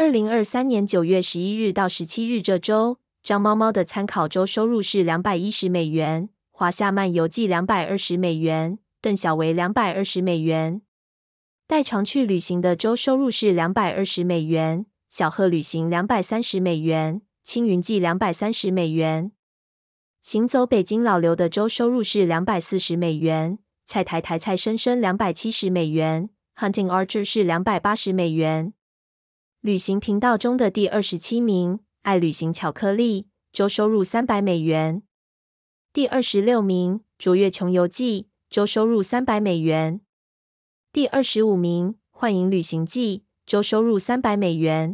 二零二三年九月十一日到十七日这周，张猫猫的参考周收入是两百一十美元，华夏漫游记两百二十美元，邓小维两百二十美元，带床去旅行的周收入是两百二十美元，小贺旅行两百三十美元，青云记两百三十美元，行走北京老刘的周收入是两百四十美元，菜台台菜深深两百七十美元，Hunting Archer 是两百八十美元。旅行频道中的第二十七名，爱旅行巧克力，周收入三百美元。第二十六名，卓越穷游记，周收入三百美元。第二十五名，幻影旅行记，周收入三百美元。